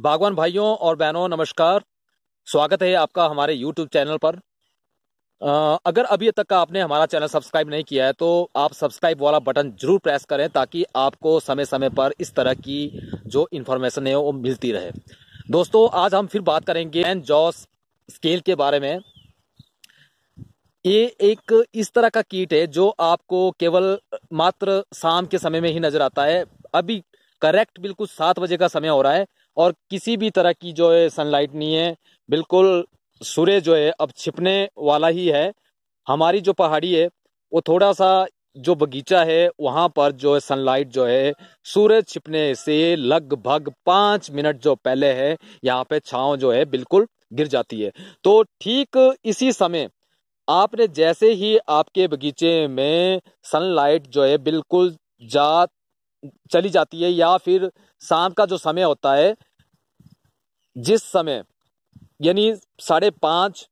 बागवान भाइयों और बहनों नमस्कार स्वागत है आपका हमारे YouTube चैनल पर आ, अगर अभी तक का आपने हमारा चैनल सब्सक्राइब नहीं किया है तो आप सब्सक्राइब वाला बटन जरूर प्रेस करें ताकि आपको समय समय पर इस तरह की जो इन्फॉर्मेशन है वो मिलती रहे दोस्तों आज हम फिर बात करेंगे एन जॉस स्केल के बारे में ये एक इस तरह का कीट है जो आपको केवल मात्र शाम के समय में ही नजर आता है अभी करेक्ट बिल्कुल सात बजे का समय हो रहा है और किसी भी तरह की जो है सनलाइट नहीं है बिल्कुल सूर्य जो है अब छिपने वाला ही है हमारी जो पहाड़ी है वो थोड़ा सा जो बगीचा है वहाँ पर जो है सनलाइट जो है सूरज छिपने से लगभग पाँच मिनट जो पहले है यहाँ पे छाँव जो है बिल्कुल गिर जाती है तो ठीक इसी समय आपने जैसे ही आपके बगीचे में सनलाइट जो है बिल्कुल जा चली जाती है या फिर शाम का जो समय होता है जिस समय यानी साढ़े पाँच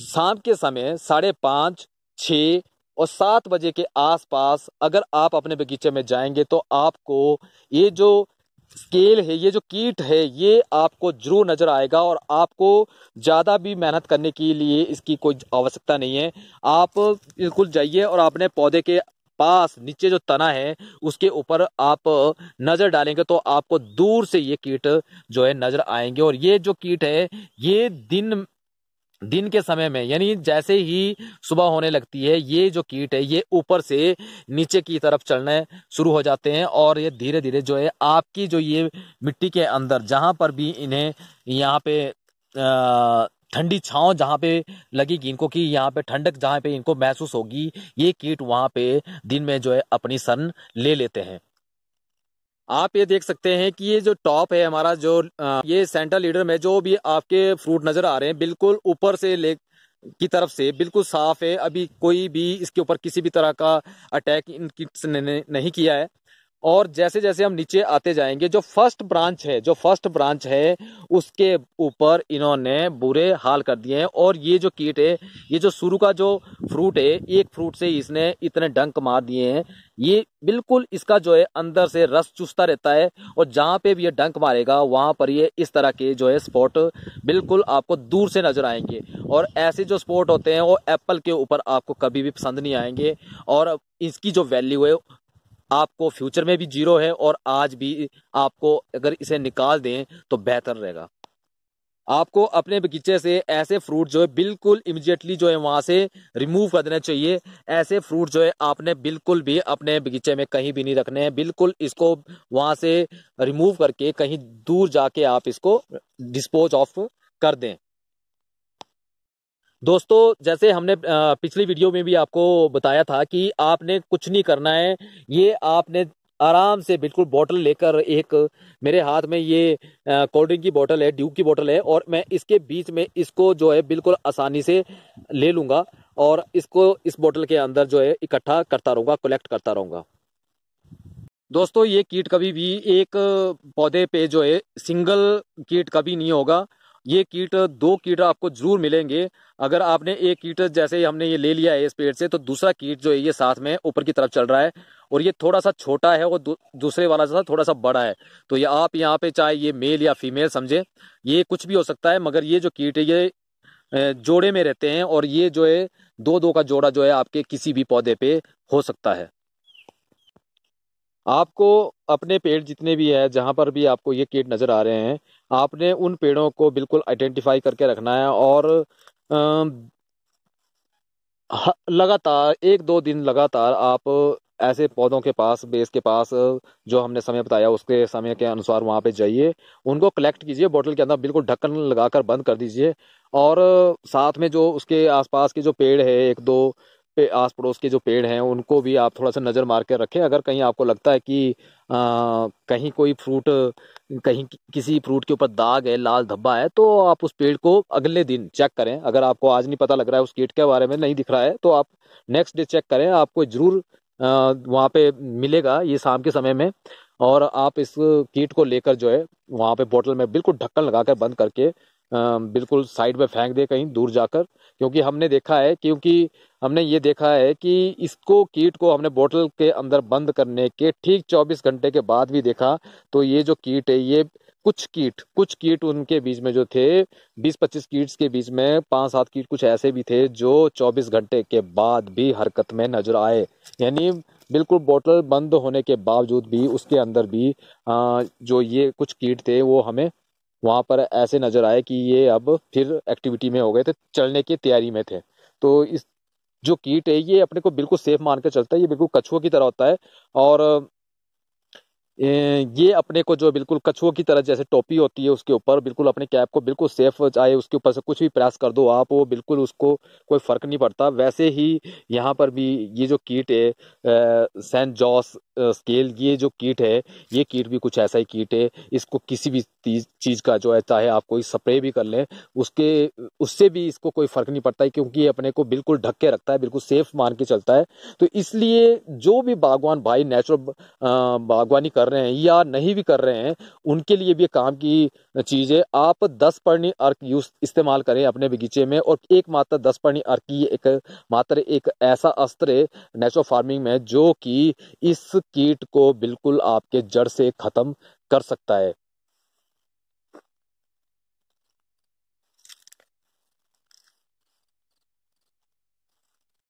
शाम के समय साढ़े पाँच छ और सात बजे के आसपास अगर आप अपने बगीचे में जाएंगे तो आपको ये जो स्केल है ये जो कीट है ये आपको जरूर नज़र आएगा और आपको ज़्यादा भी मेहनत करने के लिए इसकी कोई आवश्यकता नहीं है आप बिल्कुल जाइए और अपने पौधे के पास नीचे जो तना है उसके ऊपर आप नजर डालेंगे तो आपको दूर से ये कीट जो है नजर आएंगे और ये जो कीट है ये दिन दिन के समय में यानी जैसे ही सुबह होने लगती है ये जो कीट है ये ऊपर से नीचे की तरफ चलने शुरू हो जाते हैं और ये धीरे धीरे जो है आपकी जो ये मिट्टी के अंदर जहां पर भी इन्हें यहाँ पे आ, ठंडी छाँव जहाँ पे लगेगी इनको कि यहाँ पे ठंडक जहाँ पे इनको महसूस होगी ये कीट वहाँ पे दिन में जो है अपनी सन ले लेते हैं आप ये देख सकते हैं कि ये जो टॉप है हमारा जो ये सेंट्रल लीडर में जो भी आपके फ्रूट नजर आ रहे हैं बिल्कुल ऊपर से ले की तरफ से बिल्कुल साफ है अभी कोई भी इसके ऊपर किसी भी तरह का अटैक इन किट्स ने नहीं किया है और जैसे जैसे हम नीचे आते जाएंगे जो फर्स्ट ब्रांच है जो फर्स्ट ब्रांच है उसके ऊपर इन्होंने बुरे हाल कर दिए हैं और ये जो कीट है ये जो शुरू का जो फ्रूट है एक फ्रूट से इसने इतने डंक मार दिए हैं ये बिल्कुल इसका जो है अंदर से रस चुस्ता रहता है और जहाँ पे भी ये डंक मारेगा वहाँ पर ये इस तरह के जो है स्पॉट बिल्कुल आपको दूर से नजर आएंगे और ऐसे जो स्पॉट होते हैं वो एप्पल के ऊपर आपको कभी भी पसंद नहीं आएंगे और इसकी जो वैल्यू है आपको फ्यूचर में भी जीरो है और आज भी आपको अगर इसे निकाल दें तो बेहतर रहेगा आपको अपने बगीचे से ऐसे फ्रूट जो है बिल्कुल इमिजिएटली जो है वहाँ से रिमूव कर देना चाहिए ऐसे फ्रूट जो है आपने बिल्कुल भी अपने बगीचे में कहीं भी नहीं रखने हैं बिल्कुल इसको वहाँ से रिमूव करके कहीं दूर जाके आप इसको डिस्पोज ऑफ कर दें दोस्तों जैसे हमने पिछली वीडियो में भी आपको बताया था कि आपने कुछ नहीं करना है ये आपने आराम से बिल्कुल बोतल लेकर एक मेरे हाथ में ये कोल्ड ड्रिंक की बोतल है ड्यूक की बोतल है और मैं इसके बीच में इसको जो है बिल्कुल आसानी से ले लूँगा और इसको इस बोतल के अंदर जो है इकट्ठा करता रहूँगा कलेक्ट करता रहूँगा दोस्तों ये कीट कभी भी एक पौधे पे जो है सिंगल कीट कभी नहीं होगा ये कीट दो कीट आपको जरूर मिलेंगे अगर आपने एक कीट जैसे ही हमने ये ले लिया है इस पेड़ से तो दूसरा कीट जो है ये साथ में ऊपर की तरफ चल रहा है और ये थोड़ा सा छोटा है और दूसरे वाला जैसा थोड़ा सा बड़ा है तो ये आप यहाँ पे चाहे ये मेल या फीमेल समझे ये कुछ भी हो सकता है मगर ये जो कीट है ये जोड़े में रहते हैं और ये जो है दो दो का जोड़ा जो है आपके किसी भी पौधे पे हो सकता है आपको अपने पेड़ जितने भी है जहाँ पर भी आपको ये कीट नज़र आ रहे हैं आपने उन पेड़ों को बिल्कुल आइडेंटिफाई करके रखना है और लगातार एक दो दिन लगातार आप ऐसे पौधों के पास बेस के पास जो हमने समय बताया उसके समय के अनुसार वहाँ पे जाइए उनको कलेक्ट कीजिए बोतल के अंदर बिल्कुल ढक्कन लगाकर बंद कर दीजिए और साथ में जो उसके आसपास के जो पेड़ है एक दो पे आस पड़ोस के जो पेड़ हैं उनको भी आप थोड़ा सा नज़र मार कर रखें अगर कहीं आपको लगता है कि आ, कहीं कोई फ्रूट कहीं किसी फ्रूट के ऊपर दाग है लाल धब्बा है तो आप उस पेड़ को अगले दिन चेक करें अगर आपको आज नहीं पता लग रहा है उस कीट के बारे में नहीं दिख रहा है तो आप नेक्स्ट डे चेक करें आपको ज़रूर वहाँ पे मिलेगा ये शाम के समय में और आप इस कीट को लेकर जो है वहाँ पे बोतल में बिल्कुल ढक्कन लगाकर बंद करके बिल्कुल साइड में फेंक दे कहीं दूर जाकर क्योंकि हमने देखा है क्योंकि हमने ये देखा है कि इसको कीट को हमने बोतल के अंदर बंद करने के ठीक 24 घंटे के बाद भी देखा तो ये जो कीट है ये कुछ कीट कुछ कीट उनके बीच में जो थे 20-25 कीट्स के बीच में पांच सात कीट कुछ ऐसे भी थे जो 24 घंटे के बाद भी हरकत में नजर आए यानी बिल्कुल बोतल बंद होने के बावजूद भी उसके अंदर भी जो ये कुछ कीट थे वो हमें वहाँ पर ऐसे नज़र आए कि ये अब फिर एक्टिविटी में हो गए थे चलने की तैयारी में थे तो इस जो कीट है ये अपने को बिल्कुल सेफ मान के चलता है ये बिल्कुल कछुओं की तरह होता है और ये अपने को जो बिल्कुल कछुओं की तरह जैसे टोपी होती है उसके ऊपर बिल्कुल अपने कैप को बिल्कुल सेफ चाहे उसके ऊपर से कुछ भी प्रेस कर दो आप वो बिल्कुल उसको कोई फर्क नहीं पड़ता वैसे ही यहाँ पर भी ये जो कीट है सेंट जॉस स्केल ये जो कीट है ये कीट भी कुछ ऐसा ही कीट है इसको किसी भी चीज़ का जो है चाहे आप कोई स्प्रे भी कर लें उसके उससे भी इसको कोई फर्क नहीं पड़ता है क्योंकि ये अपने को बिल्कुल ढक के रखता है बिल्कुल सेफ मान के चलता है तो इसलिए जो भी बागवान भाई नेचुरल बागवानी कर कर रहे हैं या नहीं भी कर रहे हैं उनके लिए भी काम की चीज़ है आप दस पर्णी अर्क यूज इस्तेमाल करें अपने बगीचे में और एक मात्र दस पर्णी अर्क ही एक मात्र एक ऐसा अस्त्र है नेचुरल फार्मिंग में जो कि इस कीट को बिल्कुल आपके जड़ से ख़त्म कर सकता है